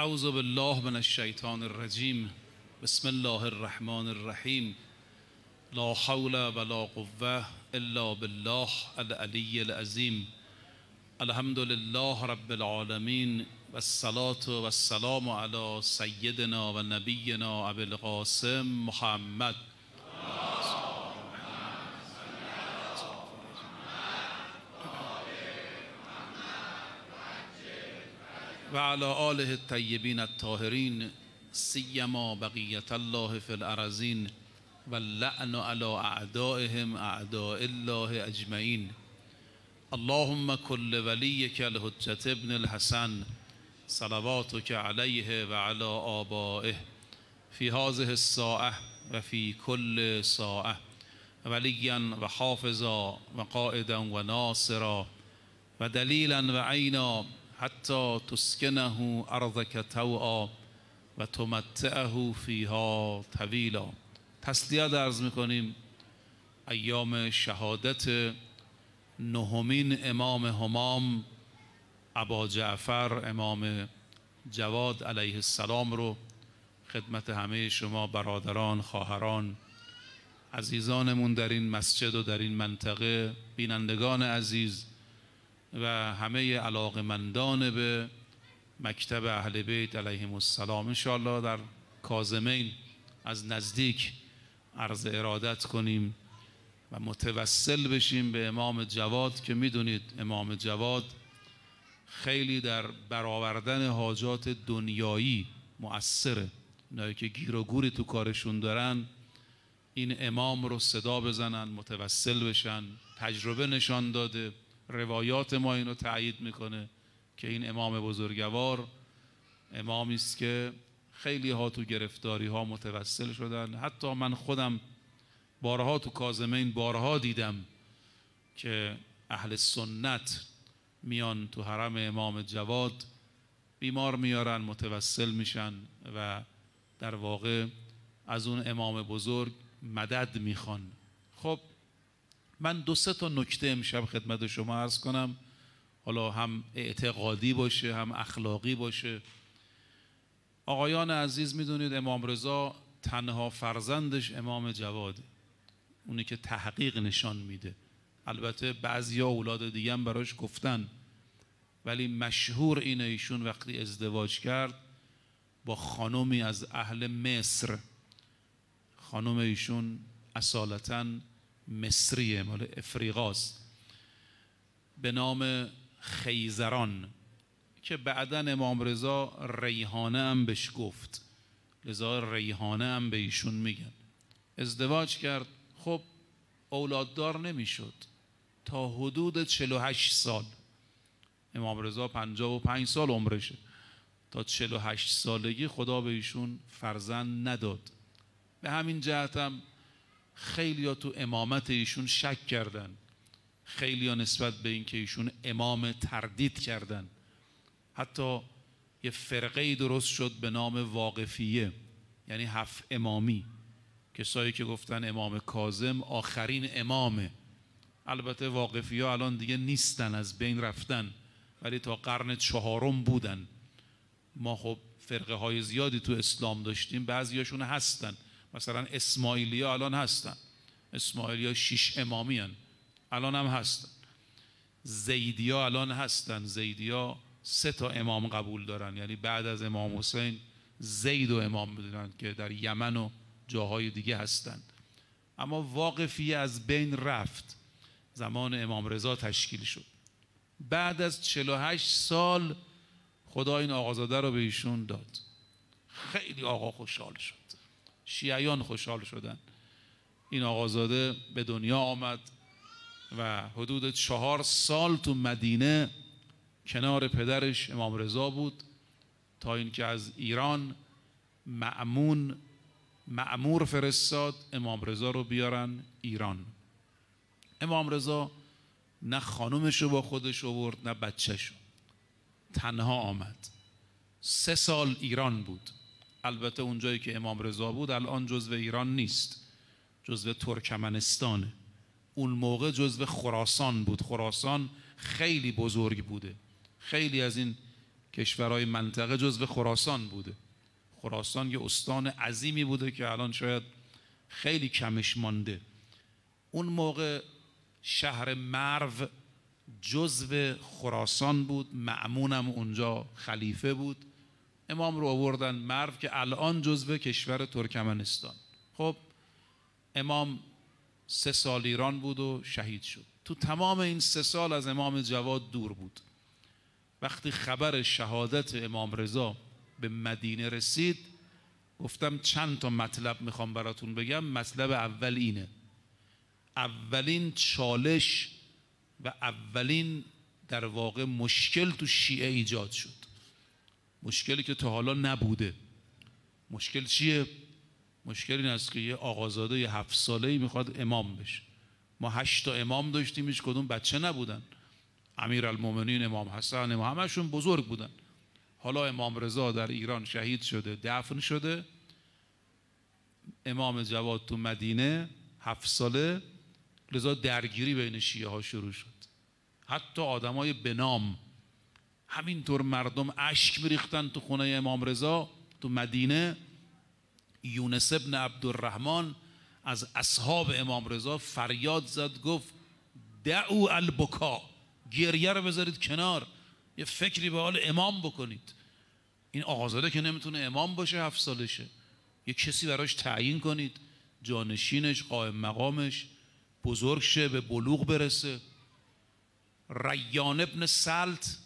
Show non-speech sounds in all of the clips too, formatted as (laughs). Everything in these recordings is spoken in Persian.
اعوذ بالله من الشیطان الرجیم بسم الله الرحمن الرحیم لا حول ولا قوه الا بالله العلی العظیم الحمد لله رب العالمين، والصلاة والسلام على سيدنا و نبینا القاسم محمد و علی آله الطیبین الطاهرین سیما بقیت الله فی الارزین و لعن علی اعدائهم اعداء الله اجمعین اللهم كل وليك الحجة ابن الحسن صلواتك عليه وعلى آبائه في هذه الساعة وفي كل ساعة وليا وحافظا وقائدا وناصرا ودليلا وعينا حتی تسکنه ارضک توعا و تمتعه فیها طویلا تسلیت عرض میکنیم ایام شهادت نهمین امام همام ابا جعفر امام جواد علیه السلام رو خدمت همه شما برادران خواهران عزیزانمون در این مسجد و در این منطقه بینندگان عزیز و همه علاقمندان به مکتب اهل بیت علیهم السلام انشاءالله در کازمین از نزدیک عرض ارادت کنیم و متوسل بشیم به امام جواد که میدونید امام جواد خیلی در برآوردن حاجات دنیایی مؤثره نه که گیر و گوری تو کارشون دارن این امام رو صدا بزنن متوسل بشن تجربه نشان داده روایات ما اینو تایید میکنه که این امام بزرگوار امامی است که خیلی ها تو گرفتاری ها متوسل شدن حتی من خودم بارها تو کازمین بارها دیدم که اهل سنت میان تو حرم امام جواد بیمار میارن متوسل میشن و در واقع از اون امام بزرگ مدد میخوان خب من دو سه تا نکته امشب خدمت شما عرض کنم حالا هم اعتقادی باشه هم اخلاقی باشه آقایان عزیز میدونید امام رضا تنها فرزندش امام جواد اونی که تحقیق نشان میده البته بعضی ها اولاد دیگه هم براش گفتن ولی مشهور اینه ایشون وقتی ازدواج کرد با خانمی از اهل مصر خانم ایشون اصالتاً مصریه مال افریقاست به نام خیزران که بعدا امام رضا ریحانه هم بهش گفت لذا ریحانه هم به ایشون میگن ازدواج کرد خب اولاددار نمیشد تا حدود 48 سال امام رضا 55 سال عمرشه تا 48 سالگی خدا به ایشون فرزند نداد به همین جهت هم ها تو امامت ایشون شک کردن ها نسبت به اینکه ایشون امام تردید کردن حتی یه فرقه درست شد به نام واقفیه یعنی هفت امامی کسایی که گفتن امام کازم آخرین امامه البته واقفی ها الان دیگه نیستن از بین رفتن ولی تا قرن چهارم بودن ما خب فرقه های زیادی تو اسلام داشتیم بعضیاشون هستن مثلا اسماعیلیا الان هستن اسماعیلیا شش امامی هن. الان هم هستن زیدیا الان هستن زیدیا سه تا امام قبول دارن یعنی بعد از امام حسین زید و امام بدونن که در یمن و جاهای دیگه هستند اما واقفی از بین رفت زمان امام رضا تشکیل شد بعد از 48 سال خدا این آقازاده رو به ایشون داد خیلی آقا خوشحال شد شیعیان خوشحال شدن این آقازاده به دنیا آمد و حدود چهار سال تو مدینه کنار پدرش امام رضا بود تا اینکه از ایران معمون معمور فرستاد امام رضا رو بیارن ایران امام رضا نه خانومش رو با خودش آورد نه بچهش تنها آمد سه سال ایران بود البته اونجایی که امام رضا بود الان جزو ایران نیست جزو ترکمنستانه اون موقع جزو خراسان بود خراسان خیلی بزرگ بوده خیلی از این کشورهای منطقه جزو خراسان بوده خراسان یه استان عظیمی بوده که الان شاید خیلی کمش مانده اون موقع شهر مرو جزو خراسان بود معمونم اونجا خلیفه بود امام رو آوردن مرو که الان جزو کشور ترکمنستان خب امام سه سال ایران بود و شهید شد تو تمام این سه سال از امام جواد دور بود وقتی خبر شهادت امام رضا به مدینه رسید گفتم چند تا مطلب میخوام براتون بگم مطلب اول اینه اولین چالش و اولین در واقع مشکل تو شیعه ایجاد شد مشکلی که تا حالا نبوده مشکل چیه مشکل این است که یه آقازاده یه هفت ساله ای میخواد امام بشه ما هشت تا امام داشتیم هیچ کدوم بچه نبودن امیرالمومنین امام حسن امام همشون بزرگ بودن حالا امام رضا در ایران شهید شده دفن شده امام جواد تو مدینه هفت ساله لذا درگیری بین شیعه ها شروع شد حتی آدمای بنام همینطور مردم اشک میریختن تو خونه امام رضا تو مدینه یونس ابن عبدالرحمن از اصحاب امام رضا فریاد زد گفت دعو البکا گریه رو بذارید کنار یه فکری به حال امام بکنید این آقازاده که نمیتونه امام باشه هفت سالشه یه کسی براش تعیین کنید جانشینش قائم مقامش بزرگ شه به بلوغ برسه ریان ابن سلت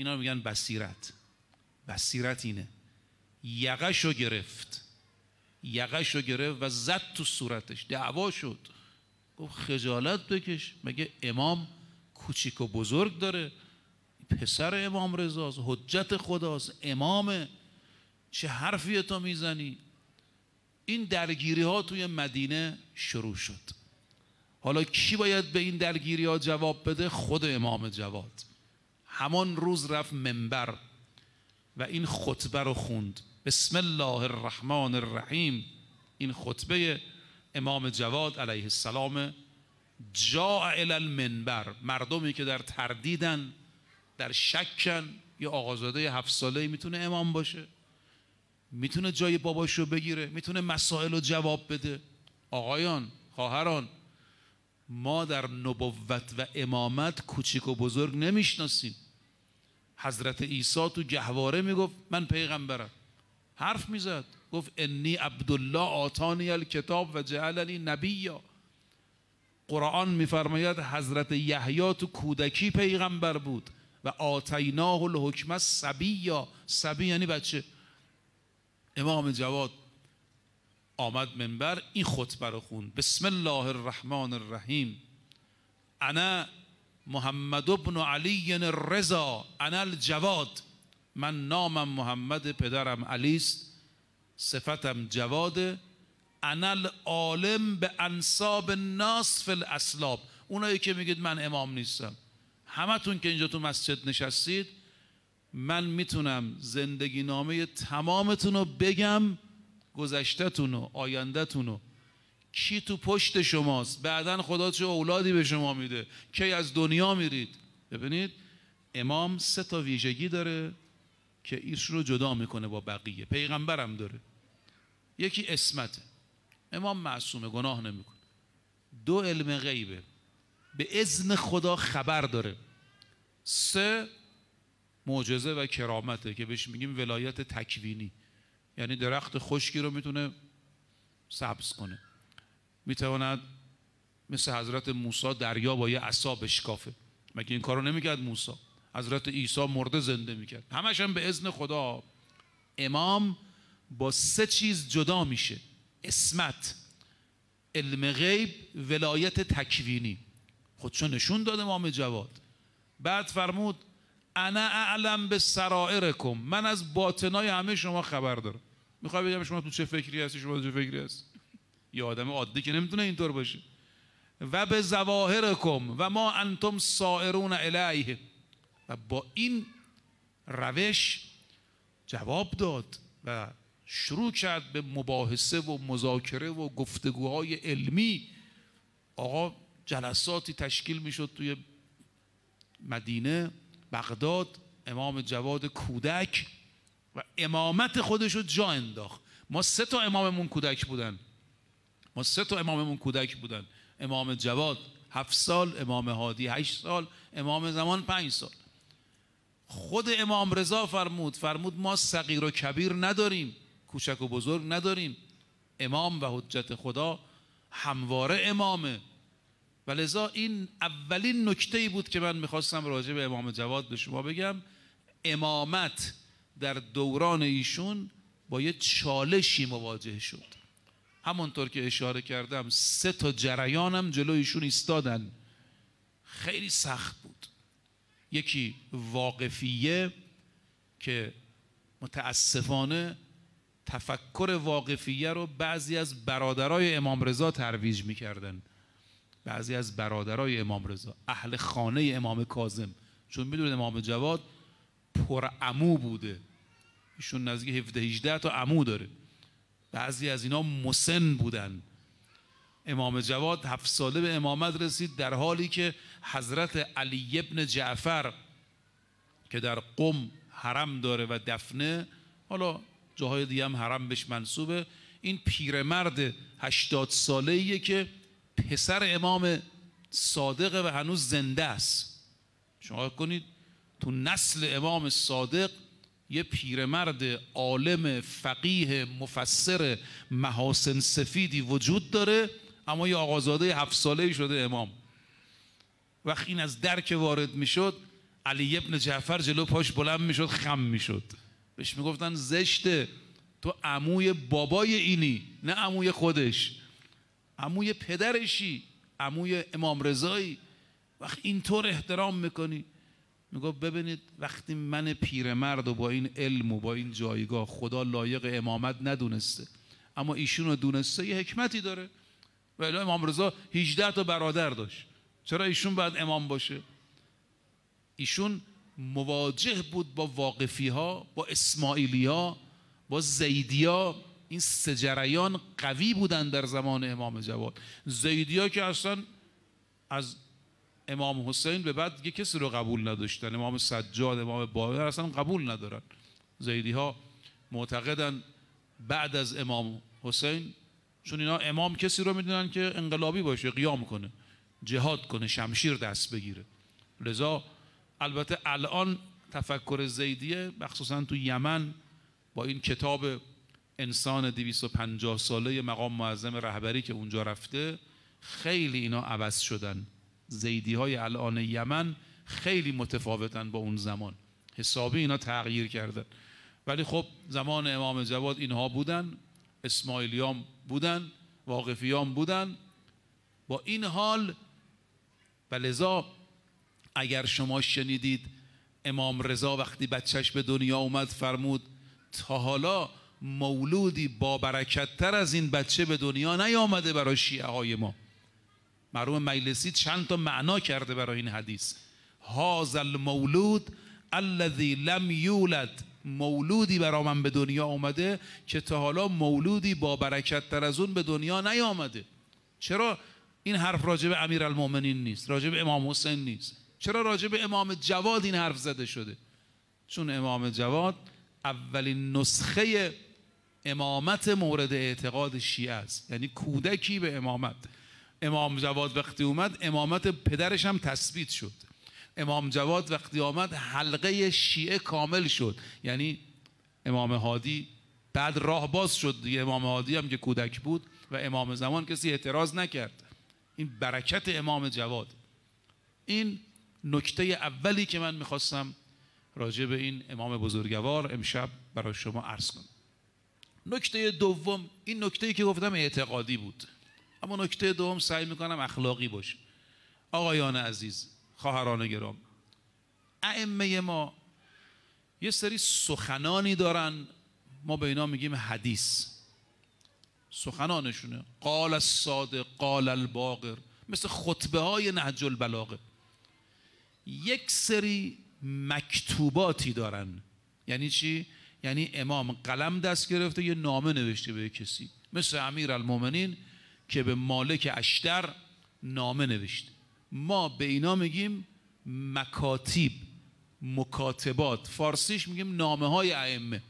اینا میگن بصیرت بصیرت اینه یقش رو گرفت یقش رو گرفت و زد تو صورتش دعوا شد گفت خجالت بکش مگه امام کوچیک و بزرگ داره پسر امام رضاست حجت خداست امامه چه حرفی تو میزنی این درگیری ها توی مدینه شروع شد حالا کی باید به این درگیری ها جواب بده خود امام جواد همان روز رفت منبر و این خطبه رو خوند بسم الله الرحمن الرحیم این خطبه امام جواد علیه السلام جاء الی المنبر مردمی که در تردیدن در شکن یه آقازاده هفت ساله میتونه امام باشه میتونه جای باباشو بگیره میتونه مسائل رو جواب بده آقایان خواهران ما در نبوت و امامت کوچیک و بزرگ نمیشناسیم حضرت عیسی تو جهواره میگفت من پیغمبرم حرف میزد گفت انی عبدالله آتانی الکتاب و جعلنی یا قرآن میفرماید حضرت یحیی تو کودکی پیغمبر بود و آتیناه الحکمه یا سبی یعنی بچه امام جواد آمد منبر این خطبه رو خون بسم الله الرحمن الرحیم انا محمد ابن علی رضا انا الجواد من نامم محمد پدرم علی است صفتم جواده انا العالم به انصاب الناس فی الاسلاب اونایی که میگید من امام نیستم همتون که اینجا تو مسجد نشستید من میتونم زندگی نامه تمامتون رو بگم گذشتتون و آیندهتون و کی تو پشت شماست بعدا خدا چه اولادی به شما میده کی از دنیا میرید ببینید امام سه تا ویژگی داره که ایش رو جدا میکنه با بقیه پیغمبرم داره یکی اسمته امام معصومه گناه نمیکنه دو علم غیبه به اذن خدا خبر داره سه معجزه و کرامته که بهش میگیم ولایت تکوینی یعنی درخت خشکی رو میتونه سبز کنه میتواند مثل حضرت موسی دریا با یه عصا بشکافه مگه این کارو نمیکرد موسی حضرت عیسی مرده زنده میکرد همش هم به اذن خدا امام با سه چیز جدا میشه اسمت علم غیب ولایت تکوینی خودشو نشون داد امام جواد بعد فرمود انا اعلم به سرائرکم من از باطنای همه شما خبر دارم میخوای بگم شما تو چه فکری هستی شما تو چه فکری هست؟ یه آدم عادی که نمیتونه اینطور باشه و به زواهرکم و ما انتم سائرون الیه و با این روش جواب داد و شروع کرد به مباحثه و مذاکره و گفتگوهای علمی آقا جلساتی تشکیل میشد توی مدینه بغداد امام جواد کودک و امامت خودش رو جا انداخت ما سه تا اماممون کودک بودن ما سه تا اماممون کودک بودن امام جواد هفت سال امام هادی هشت سال امام زمان پنج سال خود امام رضا فرمود فرمود ما صغیر و کبیر نداریم کوچک و بزرگ نداریم امام و حجت خدا همواره امامه و لذا این اولین نکته ای بود که من میخواستم راجع به امام جواد به شما بگم امامت در دوران ایشون با یه چالشی مواجه شد همونطور که اشاره کردم سه تا جریانم جلو ایشون ایستادن خیلی سخت بود یکی واقفیه که متاسفانه تفکر واقفیه رو بعضی از برادرای امام رضا ترویج میکردن بعضی از برادرای امام رضا اهل خانه امام کاظم چون میدونید امام جواد پرعمو بوده ایشون نزدیک 17 18 تا عمو داره بعضی از اینا مسن بودن امام جواد هفت ساله به امامت رسید در حالی که حضرت علی ابن جعفر که در قم حرم داره و دفنه حالا جاهای دیگه هم حرم بهش منصوبه این پیرمرد هشتاد ساله ایه که پسر امام صادق و هنوز زنده است شما کنید تو نسل امام صادق یه پیرمرد عالم فقیه مفسر محاسن سفیدی وجود داره اما یه آقازاده هفت ساله شده امام وقتی این از درک وارد میشد علی ابن جعفر جلو پاش بلند میشد خم میشد بهش میگفتن زشته تو عموی بابای اینی نه عموی خودش عموی پدرشی عموی امام رضایی وقت اینطور احترام میکنی میگفت ببینید وقتی من پیرمرد و با این علم و با این جایگاه خدا لایق امامت ندونسته اما ایشون رو دونسته یه حکمتی داره و امام رضا 18 تا برادر داشت چرا ایشون باید امام باشه ایشون مواجه بود با واقفی ها با اسماعیلی با زیدیا، ها این سجریان قوی بودن در زمان امام جواد زیدیا که اصلا از امام حسین به بعد دیگه کسی رو قبول نداشتن امام سجاد امام باقر اصلا قبول ندارن زیدی ها معتقدن بعد از امام حسین چون اینا امام کسی رو میدونن که انقلابی باشه قیام کنه جهاد کنه شمشیر دست بگیره لذا البته الان تفکر زیدیه مخصوصا تو یمن با این کتاب انسان 250 ساله مقام معظم رهبری که اونجا رفته خیلی اینا عوض شدن زیدی های الان یمن خیلی متفاوتن با اون زمان حسابی اینا تغییر کردن ولی خب زمان امام جواد اینها بودن اسماعیلیان بودن واقفیام بودن با این حال و لذا اگر شما شنیدید امام رضا وقتی بچهش به دنیا اومد فرمود تا حالا مولودی با تر از این بچه به دنیا نیامده برای شیعه های ما مرحوم مجلسی چند تا معنا کرده برای این حدیث هاز المولود الذی لم یولد مولودی برا من به دنیا آمده که تا حالا مولودی با برکت تر از اون به دنیا نیامده چرا این حرف راجب امیر المومنین نیست راجب امام حسین نیست چرا راجب امام جواد این حرف زده شده چون امام جواد اولین نسخه امامت مورد اعتقاد شیعه است یعنی کودکی به امامت امام جواد وقتی اومد امامت پدرش هم تثبیت شد امام جواد وقتی آمد حلقه شیعه کامل شد یعنی امام هادی بعد راه باز شد دیگه امام هادی هم که کودک بود و امام زمان کسی اعتراض نکرد این برکت امام جواد این نکته اولی که من میخواستم راجع به این امام بزرگوار امشب برای شما عرض کنم نکته دوم این نکته که گفتم اعتقادی بود اما نکته دوم سعی میکنم اخلاقی باشه آقایان عزیز خواهران گرام ائمه ما یه سری سخنانی دارن ما به اینا میگیم حدیث سخنانشونه قال الصادق قال الباقر مثل خطبه های نهج البلاغه یک سری مکتوباتی دارن یعنی چی؟ یعنی امام قلم دست گرفته یه نامه نوشته به کسی مثل امیر المومنین که به مالک اشتر نامه نوشت ما به اینا میگیم مکاتیب مکاتبات فارسیش میگیم نامه های ائمه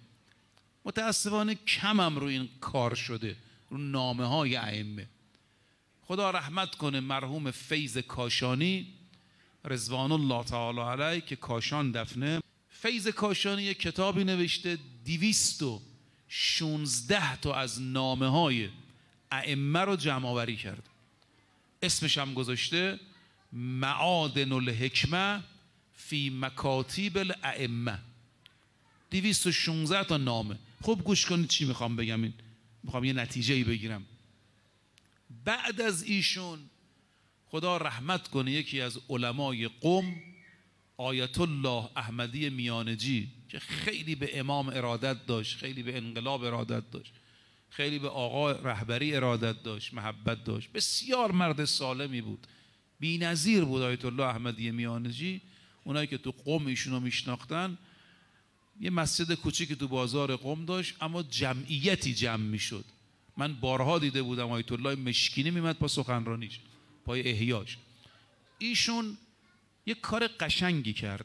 متاسفانه کمم رو این کار شده رو نامه های ائمه خدا رحمت کنه مرحوم فیض کاشانی رضوان الله تعالی علیه که کاشان دفنه فیض کاشانی کتابی نوشته دیویست و شونزده تا از نامه های ائمه رو جمع آوری کرد اسمش هم گذاشته معادن الحکمه فی مکاتیب الائمه 216 تا نامه خب گوش کنید چی میخوام بگم این میخوام یه نتیجه ای بگیرم بعد از ایشون خدا رحمت کنه یکی از علمای قوم آیت الله احمدی میانجی که خیلی به امام ارادت داشت خیلی به انقلاب ارادت داشت خیلی به آقا رهبری ارادت داشت محبت داشت بسیار مرد سالمی بود بی نظیر بود آیت الله احمدی میانجی اونایی که تو قوم ایشونو میشناختن یه مسجد کوچیکی تو بازار قوم داشت اما جمعیتی جمع میشد من بارها دیده بودم آیت الله مشکینی میمد پا سخنرانیش پای احیاش ایشون یه کار قشنگی کرد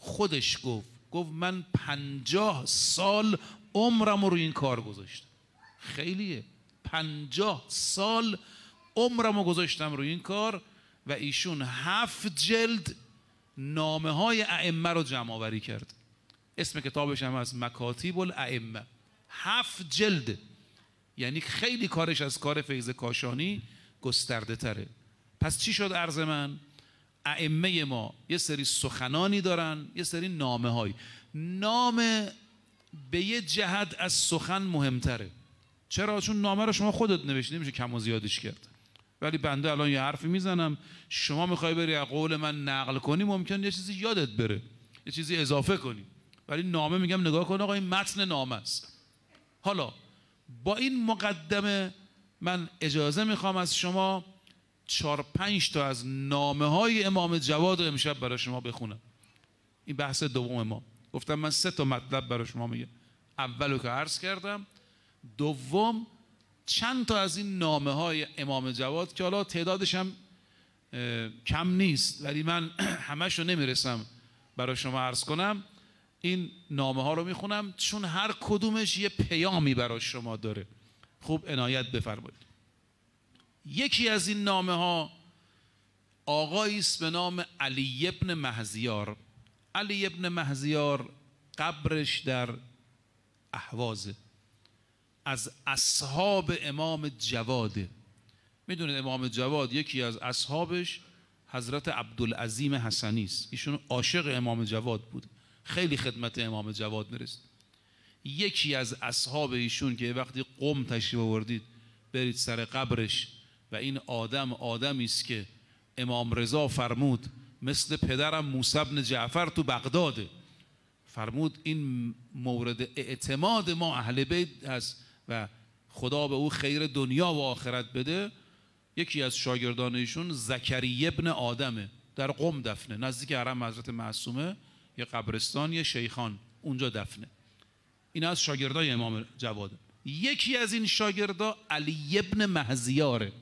خودش گفت گفت من پنجاه سال عمرم رو این کار گذاشتم خیلیه پنجاه سال عمرم رو گذاشتم روی این کار و ایشون هفت جلد نامه های ائمه رو جمع کرد اسم کتابش هم از مکاتیب الائمه هفت جلد یعنی خیلی کارش از کار فیض کاشانی گسترده تره پس چی شد عرض من ائمه ما یه سری سخنانی دارن یه سری نامه های نام به یه جهت از سخن مهمتره چرا چون نامه رو شما خودت نوشتی نمیشه کم و زیادش کرد ولی بنده الان یه حرفی میزنم شما میخوای بری از قول من نقل کنی ممکن یه چیزی یادت بره یه چیزی اضافه کنی ولی نامه میگم نگاه کن آقا این متن نامه است حالا با این مقدمه من اجازه میخوام از شما چهار پنج تا از نامه های امام جواد امشب برای شما بخونم این بحث دوم ما گفتم من سه تا مطلب برای شما میگم اولو که عرض کردم دوم چند تا از این نامه های امام جواد که حالا تعدادش هم کم نیست ولی من (clears throat) همش رو نمیرسم برای شما عرض کنم این نامه ها رو میخونم چون هر کدومش یه پیامی برای شما داره خوب عنایت بفرمایید یکی از این نامه ها آقایی است به نام علی ابن محزیار علی ابن محزیار قبرش در احوازه از اصحاب امام جواده میدونید امام جواد یکی از اصحابش حضرت عبدالعظیم حسنی است ایشون عاشق امام جواد بود خیلی خدمت امام جواد میرسید یکی از اصحاب ایشون که وقتی قم تشریف آوردید برید سر قبرش و این آدم آدمی است که امام رضا فرمود مثل پدرم موسی بن جعفر تو بغداده فرمود این مورد اعتماد ما اهل بیت هست و خدا به او خیر دنیا و آخرت بده یکی از شاگردان ایشون زکریه ابن آدمه در قم دفنه نزدیک حرم حضرت معصومه یه قبرستان یه شیخان اونجا دفنه این از شاگردای امام جواد یکی از این شاگردا علی ابن مهزیاره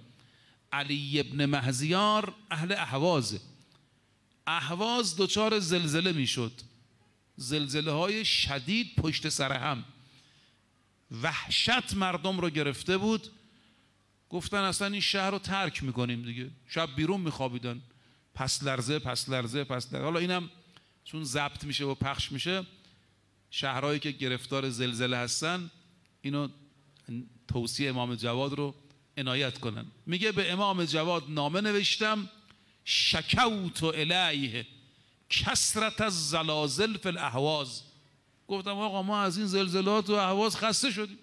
علی ابن مهزیار اهل احوازه احواز دچار زلزله میشد زلزله های شدید پشت سر هم وحشت مردم رو گرفته بود گفتن اصلا این شهر رو ترک میکنیم دیگه شب بیرون میخوابیدن پس لرزه پس لرزه پس لرزه حالا اینم چون ضبط میشه و پخش میشه شهرهایی که گرفتار زلزله هستن اینو توصیه امام جواد رو عنایت کنن میگه به امام جواد نامه نوشتم شکوت و الیه کسرت زلازل فی الاحواز گفتم آقا ما از این زلزلات و احواز خسته شدیم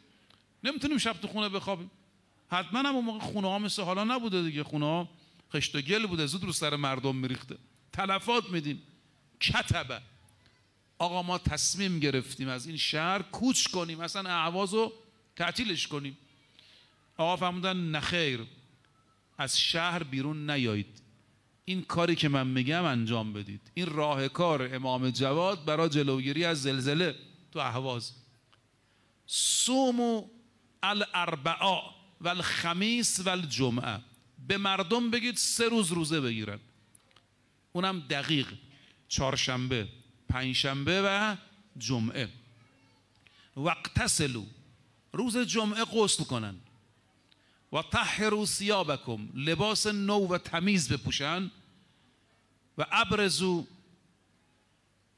نمیتونیم شب تو خونه بخوابیم حتما هم اون موقع خونه ها مثل حالا نبوده دیگه خونه خشت و گل بوده زود رو سر مردم میریخته تلفات میدیم کتبه آقا ما تصمیم گرفتیم از این شهر کوچ کنیم اصلا احواز رو تعطیلش کنیم آقا فرمودن نخیر از شهر بیرون نیایید این کاری که من میگم انجام بدید این راه کار امام جواد برای جلوگیری از زلزله تو اهواز سومو الاربعا و الخمیس و الجمعه به مردم بگید سه روز روزه بگیرن اونم دقیق چهارشنبه پنجشنبه و جمعه وقت وقتسلو روز جمعه غسل کنن و طهروا ثیابکم لباس نو و تمیز بپوشن و ابرزو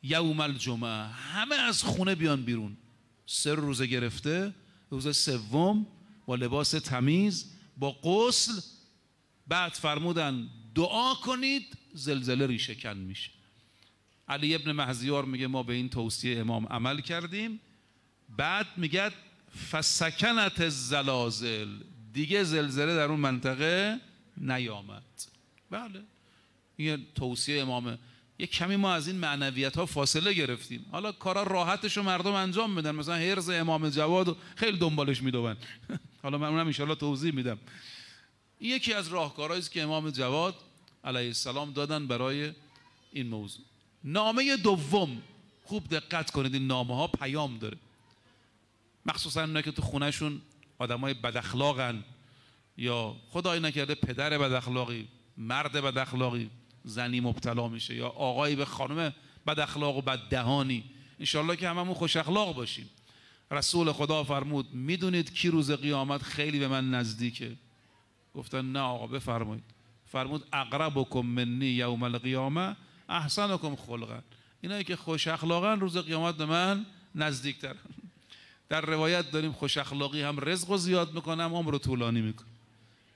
یوم الجمعه همه از خونه بیان بیرون سه روزه گرفته روز سوم با لباس تمیز با قسل بعد فرمودن دعا کنید زلزله ریشه کن میشه علی ابن محزیار میگه ما به این توصیه امام عمل کردیم بعد میگه فسکنت الزلازل دیگه زلزله در اون منطقه نیامد بله این توصیه امامه یه کمی ما از این معنویت ها فاصله گرفتیم حالا کارا راحتش مردم انجام میدن مثلا حرز امام جواد خیلی دنبالش میدون (laughs) حالا من اونم انشالله توضیح میدم یکی از راهکارهایی که امام جواد علیه السلام دادن برای این موضوع نامه دوم خوب دقت کنید این نامه ها پیام داره مخصوصا اونایی که تو خونهشون بد بداخلاقن یا خدای نکرده پدر بداخلاقی مرد اخلاقی، زنی مبتلا میشه یا آقایی به خانم بداخلاق و بددهانی انشالله که هممون خوش اخلاق باشیم رسول خدا فرمود میدونید کی روز قیامت خیلی به من نزدیکه گفتن نه آقا بفرمایید فرمود اقربکم منی یوم القیامه احسنکم خلقن اینایی که خوش اخلاقن روز قیامت به من نزدیکترن در روایت داریم خوش اخلاقی هم رزق و زیاد میکنه هم عمر رو طولانی میکنه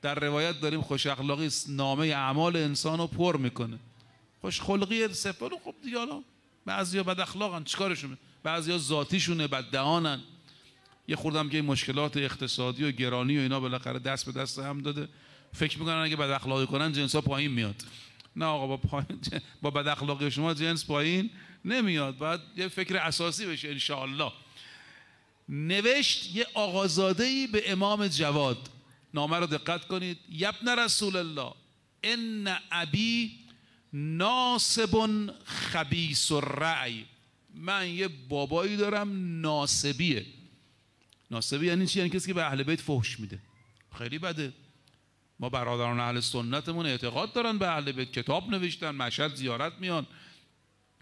در روایت داریم خوش اخلاقی نامه اعمال انسان رو پر میکنه خوش خلقی سفر خب دیگه حالا بعضیا بد اخلاقن چیکارشون بعضیا ذاتیشونه بد دهانن یه خوردم که این مشکلات اقتصادی و گرانی و اینا بالاخره دست به دست هم داده فکر میکنن اگه بد اخلاقی کنن جنسا پایین میاد نه آقا با پایین (laughs) با بد اخلاقی شما جنس پایین نمیاد بعد یه فکر اساسی بشه ان نوشت یه ای به امام جواد نامه رو دقت کنید یبن رسول الله ان ابی ناسب خبیس رعی من یه بابایی دارم ناسبیه ناسبی یعنی چی یعنی کسی که به اهل بیت فحش میده خیلی بده ما برادران اهل سنتمون اعتقاد دارن به اهل بیت کتاب نوشتن مشهد زیارت میان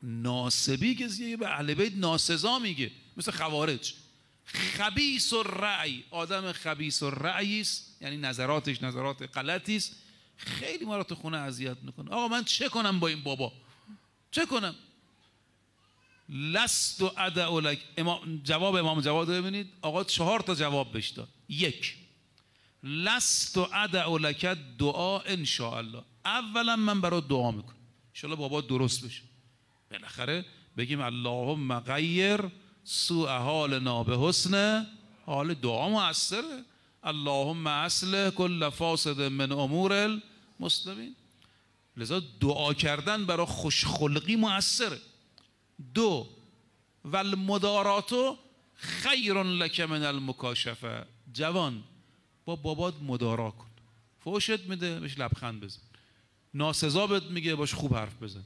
ناسبی کسی به اهل بیت ناسزا میگه مثل خوارج خبیس و رعی آدم خبیس و رعی است یعنی نظراتش نظرات غلطی است خیلی ما رو تو خونه اذیت میکنه آقا من چه کنم با این بابا چه کنم لست و ادع لک امام جواب امام جواد ببینید آقا چهار تا جواب بهش داد یک لست و ادع لک دعا ان الله اولا من برات دعا میکنم ان بابا درست بشه بالاخره بگیم اللهم غیر سوء حالنا به حسنه حال دعا مؤثره اللهم اصل کل فاسد من امور المسلمین لذا دعا کردن برای خوشخلقی مؤثره دو و المداراتو خیر لک من المکاشفه جوان با بابات مدارا کن فوشت میده بهش لبخند بزن ناسزا میگه باش خوب حرف بزن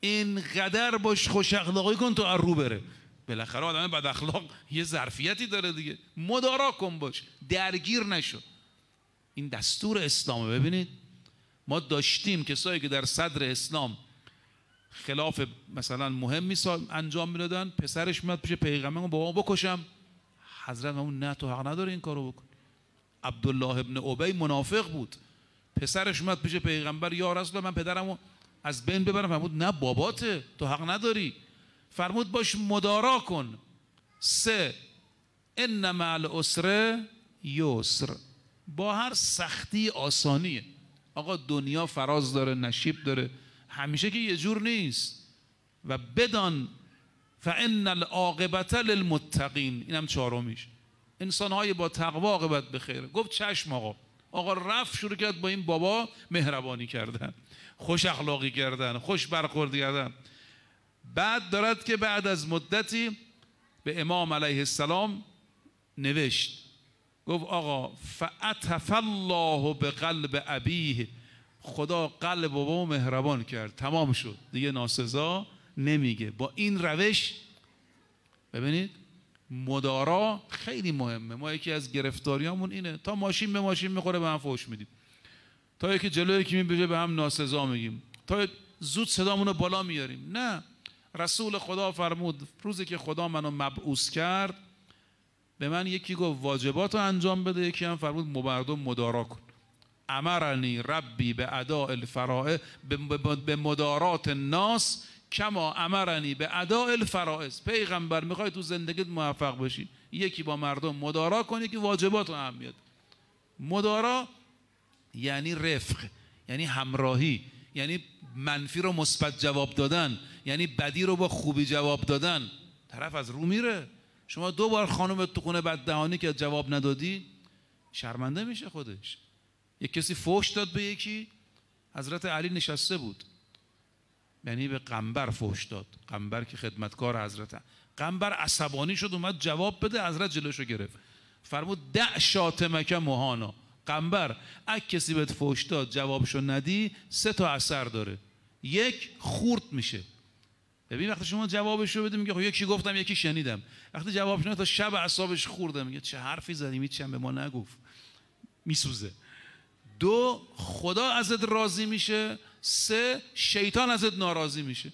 اینقدر باش خوش اخلاقی کن تو رو بره بالاخره آدم بد اخلاق یه ظرفیتی داره دیگه مدارا کن باش درگیر نشو این دستور اسلامه ببینید ما داشتیم کسایی که در صدر اسلام خلاف مثلا مهم سال انجام میدادن پسرش میاد پیش پیغمبر بابا بکشم حضرت اون نه تو حق نداره این کارو بکن عبدالله ابن ابی منافق بود پسرش میاد پیش پیغمبر یا رسول من پدرمو از بین ببرم فرمود نه باباته تو حق نداری فرمود باش مدارا کن سه ان مع الاسره یسر با هر سختی آسانیه آقا دنیا فراز داره نشیب داره همیشه که یه جور نیست و بدان فان العاقبت للمتقین اینم چهارمیش انسان های با تقوا عاقبت به گفت چشم آقا آقا رفت شروع کرد با این بابا مهربانی کردن خوش اخلاقی کردن خوش برخورد کردن بعد دارد که بعد از مدتی به امام علیه السلام نوشت گفت آقا فعتف الله به قلب ابیه خدا قلب بابا مهربان کرد تمام شد دیگه ناسزا نمیگه با این روش ببینید مدارا خیلی مهمه ما یکی از گرفتاریامون اینه تا ماشین به ماشین میخوره به هم فوش میدیم تا یکی جلوی یکی میبجه به هم ناسزا میگیم تا زود صدامون رو بالا میاریم نه رسول خدا فرمود روزی که خدا منو مبعوث کرد به من یکی گفت واجبات رو انجام بده یکی هم فرمود مردم مدارا کن امرنی ربی به اداء فراهه به مدارات ناس کما امرنی به اداء الفرائز پیغمبر میخوای تو زندگیت موفق بشی یکی با مردم مدارا کنی که واجبات رو هم بیاد مدارا یعنی رفق یعنی همراهی یعنی منفی رو مثبت جواب دادن یعنی بدی رو با خوبی جواب دادن طرف از رو میره شما دو بار خانم تو خونه بد دهانی که جواب ندادی شرمنده میشه خودش یک کسی فوش داد به یکی حضرت علی نشسته بود یعنی به قنبر فوش داد قنبر که خدمتکار حضرت قنبر عصبانی شد اومد جواب بده حضرت جلوشو گرفت فرمود دع شاتمکه مهانا قنبر اگه کسی بهت فوش داد جوابشو ندی سه تا اثر داره یک خورد میشه ببین وقتی شما جوابش رو بده میگه خب یکی گفتم یکی شنیدم وقتی جوابش تا شب اعصابش خورده میگه چه حرفی زدیم هیچ به ما نگفت میسوزه دو خدا ازت راضی میشه سه شیطان ازت ناراضی میشه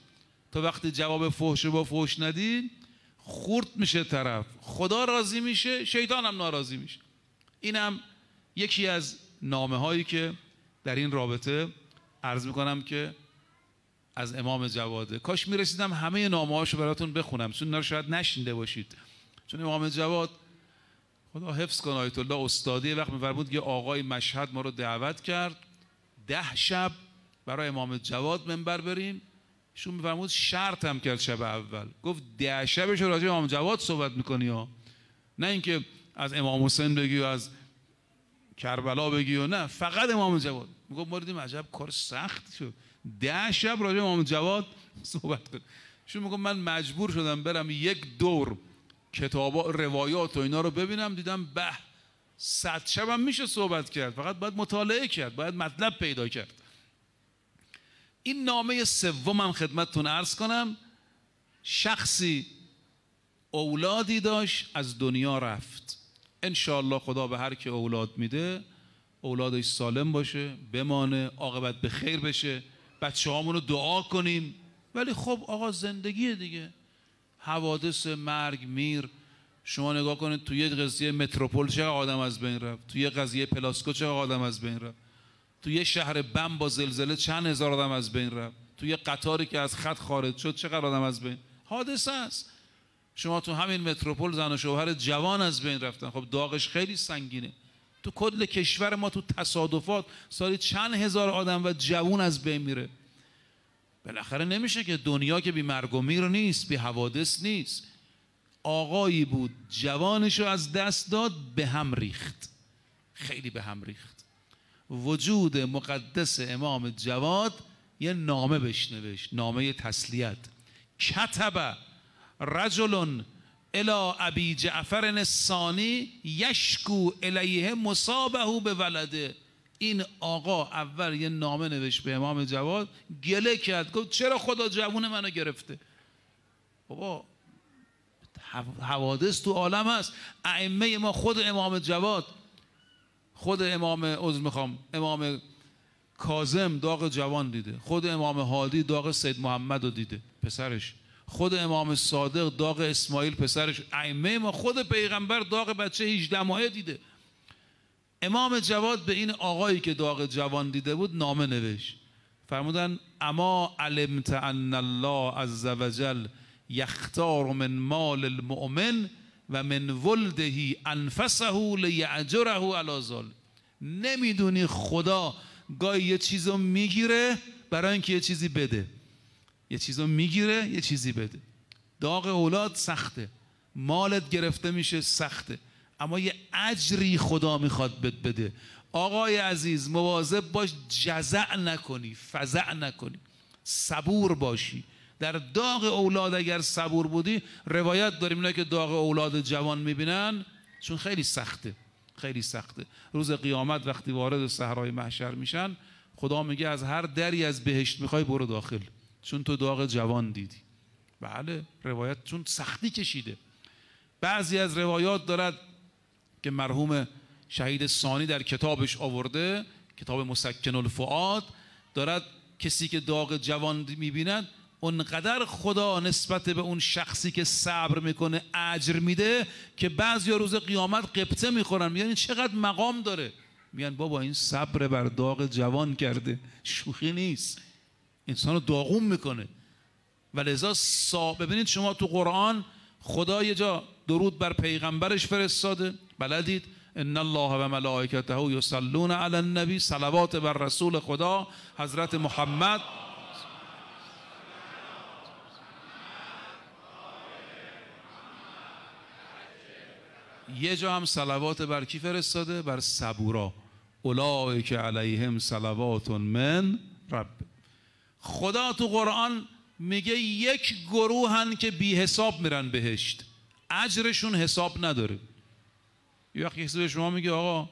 تا وقتی جواب فحش با فحش ندی خورد میشه طرف خدا راضی میشه شیطان هم ناراضی میشه اینم یکی از نامه هایی که در این رابطه عرض میکنم که از امام جواده کاش میرسیدم همه نامه هاشو براتون بخونم چون رو شاید نشینده باشید چون امام جواد خدا حفظ کن آیت الله استادی وقت بود یه آقای مشهد ما رو دعوت کرد ده شب برای امام جواد منبر بریم ایشون میفرمود شرط هم کرد شب اول گفت ده شبش راجع امام جواد صحبت میکنی ها نه اینکه از امام حسین بگی و از کربلا بگی و نه فقط امام جواد میگفت ما عجب کار سخت شد ده شب راجع امام جواد صحبت کرد شون میگم من مجبور شدم برم یک دور کتابا روایات و اینا رو ببینم دیدم به صد شبم میشه صحبت کرد فقط باید مطالعه کرد باید مطلب پیدا کرد این نامه سومم خدمتتون عرض کنم شخصی اولادی داشت از دنیا رفت ان خدا به هر کی اولاد میده اولادش سالم باشه بمانه عاقبت به خیر بشه بچه رو دعا کنیم ولی خب آقا زندگی دیگه حوادث مرگ میر شما نگاه کنید توی قضیه متروپول چه آدم از بین رفت توی قضیه پلاسکو چه آدم از بین رفت توی شهر بم با زلزله چند هزار آدم از بین رفت توی قطاری که از خط خارج شد چقدر آدم از بین حادثه است شما تو همین متروپول زن و شوهر جوان از بین رفتن خب داغش خیلی سنگینه تو کل کشور ما تو تصادفات سالی چند هزار آدم و جوون از بین میره بالاخره نمیشه که دنیا که بی مرگ و میر نیست بی حوادث نیست آقایی بود جوانش رو از دست داد به هم ریخت خیلی به هم ریخت وجود مقدس امام جواد یه نامه بشنوشت، نامه تسلیت کتب رجلن الی ابی جعفر ثانی یشکو الیه مصابه به ولده این آقا اول یه نامه نوشت به امام جواد گله کرد گفت چرا خدا جوون منو گرفته بابا حوادث تو عالم هست ائمه ما خود امام جواد خود امام عز میخوام امام کازم داغ جوان دیده خود امام هادی داغ سید محمد رو دیده پسرش خود امام صادق داغ اسماعیل پسرش ائمه ما خود پیغمبر داغ بچه 18 ماهه دیده امام جواد به این آقایی که داغ جوان دیده بود نامه نوشت فرمودن اما علمت ان الله عز وجل یختار من مال المؤمن و من ولده انفسه لیعجره علی ذل نمیدونی خدا گاهی یه چیزو میگیره برای اینکه یه چیزی بده یه رو میگیره یه چیزی بده داغ اولاد سخته مالت گرفته میشه سخته اما یه اجری خدا میخواد بد بده آقای عزیز مواظب باش جزع نکنی فزع نکنی صبور باشی در داغ اولاد اگر صبور بودی روایت داریم اینا که داغ اولاد جوان میبینن چون خیلی سخته خیلی سخته روز قیامت وقتی وارد صحرای محشر میشن خدا میگه از هر دری از بهشت میخوای برو داخل چون تو داغ جوان دیدی بله روایت چون سختی کشیده بعضی از روایات دارد که مرحوم شهید سانی در کتابش آورده کتاب مسکن الفعاد دارد کسی که داغ جوان میبیند اونقدر خدا نسبت به اون شخصی که صبر میکنه اجر میده که بعضی روز قیامت قبطه میخورن میگن چقدر مقام داره میگن بابا این صبر بر داغ جوان کرده شوخی نیست انسان رو داغون میکنه و لذا سا... ببینید شما تو قرآن خدا یه جا درود بر پیغمبرش فرستاده بلدید ان الله و ملائکته یصلون علی النبی صلوات بر رسول خدا حضرت محمد یه جا هم صلوات بر کی فرستاده بر صبورا اولئک علیهم صلوات من رب خدا تو قرآن میگه یک گروه هن که بی حساب میرن بهشت اجرشون حساب نداره یه وقت کسی به شما میگه آقا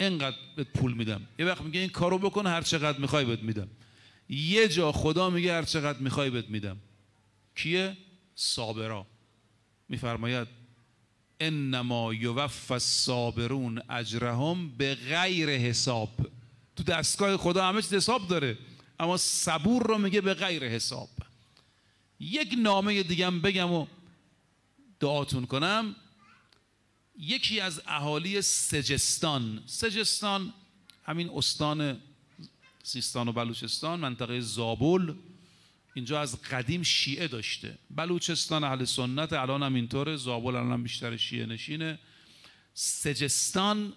اینقدر بهت پول میدم یه وقت میگه این کارو بکن هر چقدر میخوای بهت میدم یه جا خدا میگه هر چقدر میخوای بهت میدم کیه صابرا میفرماید انما یوفف الصابرون اجرهم به غیر حساب تو دستگاه خدا همه چیز حساب داره اما صبور رو میگه به غیر حساب یک نامه دیگه بگم و دعاتون کنم یکی از اهالی سجستان سجستان همین استان سیستان و بلوچستان منطقه زابل اینجا از قدیم شیعه داشته بلوچستان اهل سنت الان هم اینطوره زابل الان هم بیشتر شیعه نشینه سجستان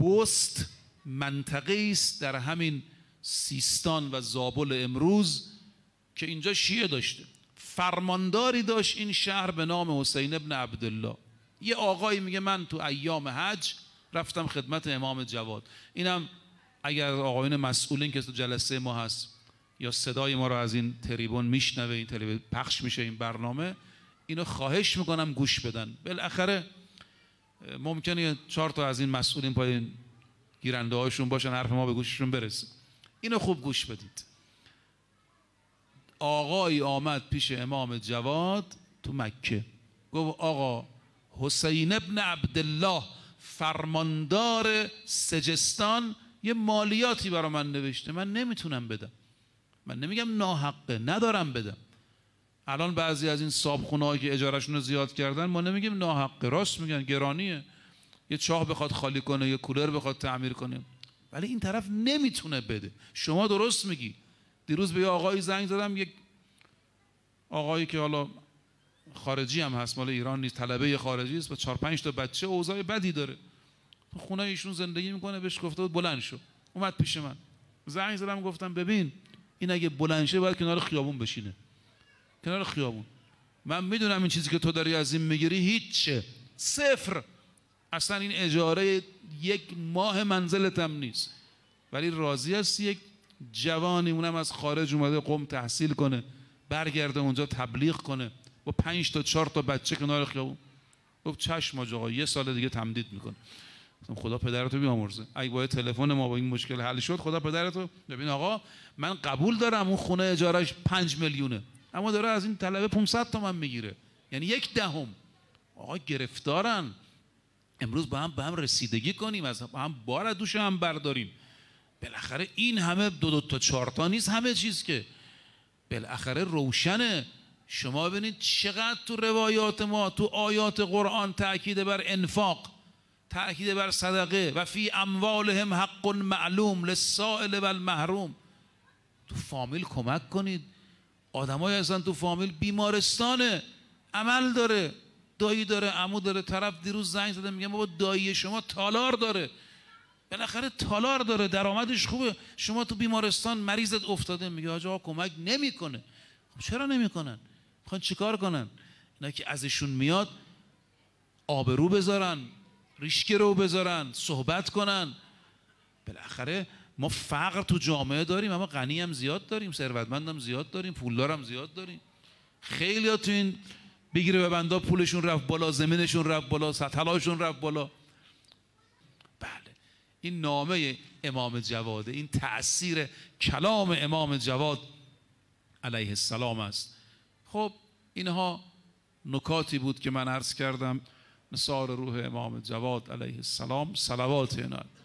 بست منطقه است در همین سیستان و زابل امروز که اینجا شیعه داشته فرمانداری داشت این شهر به نام حسین ابن عبدالله یه آقایی میگه من تو ایام حج رفتم خدمت امام جواد اینم اگر آقایون مسئولین که تو جلسه ما هست یا صدای ما رو از این تریبون میشنوه این تریبون پخش میشه این برنامه اینو خواهش میکنم گوش بدن بالاخره ممکنه چهار تا از این مسئولین پای گیرنده هاشون باشن حرف ما به گوششون برسه اینو خوب گوش بدید آقایی آمد پیش امام جواد تو مکه گفت آقا حسین ابن عبدالله فرماندار سجستان یه مالیاتی برا من نوشته من نمیتونم بدم من نمیگم ناحقه ندارم بدم الان بعضی از این صابخونه که اجارشون رو زیاد کردن ما نمیگیم ناحقه راست میگن گرانیه یه چاه بخواد خالی کنه یه کولر بخواد تعمیر کنه ولی این طرف نمیتونه بده شما درست میگی دیروز به یه آقایی زنگ زدم یک آقایی که حالا خارجی هم هست مال ایران نیست طلبه خارجی است با چهار پنج تا بچه اوضاع بدی داره تو خونه ایشون زندگی میکنه بهش گفته بود بلند شو اومد پیش من زنگ زدم گفتم ببین این اگه بلند شه باید کنار خیابون بشینه کنار خیابون من میدونم این چیزی که تو داری از این میگیری هیچه صفر اصلا این اجاره یک ماه منزلتم نیست ولی راضی است یک جوانی اونم از خارج اومده قم تحصیل کنه برگرده اونجا تبلیغ کنه با پنج تا چهار تا بچه کنار خیابون گفت چشم آقا یه سال دیگه تمدید میکنه خدا پدرتو بیامرزه اگه باید تلفن ما با این مشکل حل شد خدا پدرتو ببین آقا من قبول دارم اون خونه اجارش پنج میلیونه اما داره از این طلبه 500 تومن میگیره یعنی یک دهم آقا گرفتارن امروز با هم به هم رسیدگی کنیم از هم بار دوش هم برداریم بالاخره این همه دو دو تا چهار تا نیست همه چیز که بالاخره روشنه شما ببینید چقدر تو روایات ما تو آیات قرآن تاکید بر انفاق تاکید بر صدقه و فی اموالهم حق معلوم للسائل و تو فامیل کمک کنید آدمای اصلا تو فامیل بیمارستانه عمل داره دایی داره عمو داره طرف دیروز زنگ زده میگم بابا دایی شما تالار داره بالاخره تالار داره درآمدش خوبه شما تو بیمارستان مریضت افتاده میگه آقا کمک نمیکنه خب چرا نمیکنن میخوان چیکار کنن اینا که ازشون میاد آبرو بذارن ریشک رو بذارن صحبت کنن بالاخره ما فقر تو جامعه داریم اما غنی هم زیاد داریم ثروتمندم زیاد داریم پولدارم زیاد داریم خیلی تو این بگیره به بندا پولشون رفت بالا زمینشون رفت بالا سطلاشون رفت بالا بله این نامه امام جواده این تأثیر کلام امام جواد علیه السلام است خب اینها نکاتی بود که من عرض کردم نصار روح امام جواد علیه السلام صلوات اینا